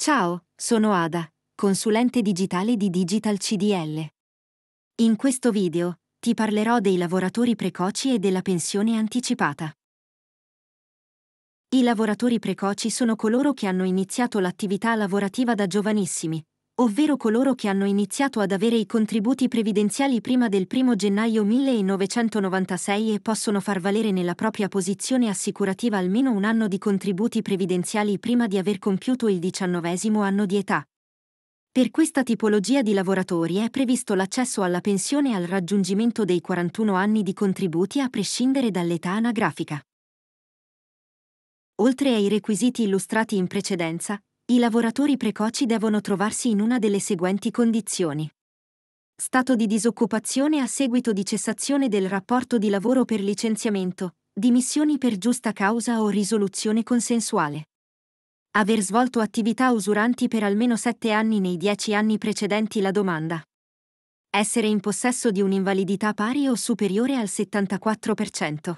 Ciao, sono Ada, consulente digitale di Digital CDL. In questo video ti parlerò dei lavoratori precoci e della pensione anticipata. I lavoratori precoci sono coloro che hanno iniziato l'attività lavorativa da giovanissimi, ovvero coloro che hanno iniziato ad avere i contributi previdenziali prima del 1 gennaio 1996 e possono far valere nella propria posizione assicurativa almeno un anno di contributi previdenziali prima di aver compiuto il diciannovesimo anno di età. Per questa tipologia di lavoratori è previsto l'accesso alla pensione al raggiungimento dei 41 anni di contributi a prescindere dall'età anagrafica. Oltre ai requisiti illustrati in precedenza, i lavoratori precoci devono trovarsi in una delle seguenti condizioni. Stato di disoccupazione a seguito di cessazione del rapporto di lavoro per licenziamento, dimissioni per giusta causa o risoluzione consensuale. Aver svolto attività usuranti per almeno 7 anni nei 10 anni precedenti la domanda. Essere in possesso di un'invalidità pari o superiore al 74%.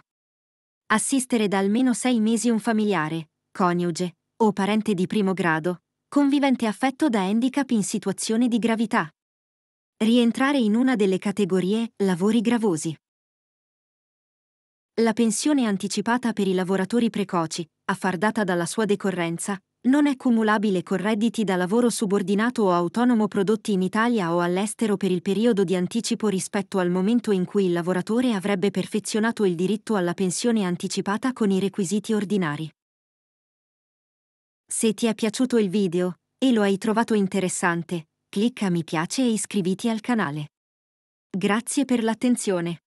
Assistere da almeno 6 mesi un familiare, coniuge, o parente di primo grado, convivente affetto da handicap in situazione di gravità. Rientrare in una delle categorie lavori gravosi. La pensione anticipata per i lavoratori precoci, affardata dalla sua decorrenza, non è cumulabile con redditi da lavoro subordinato o autonomo prodotti in Italia o all'estero per il periodo di anticipo rispetto al momento in cui il lavoratore avrebbe perfezionato il diritto alla pensione anticipata con i requisiti ordinari. Se ti è piaciuto il video e lo hai trovato interessante, clicca mi piace e iscriviti al canale. Grazie per l'attenzione.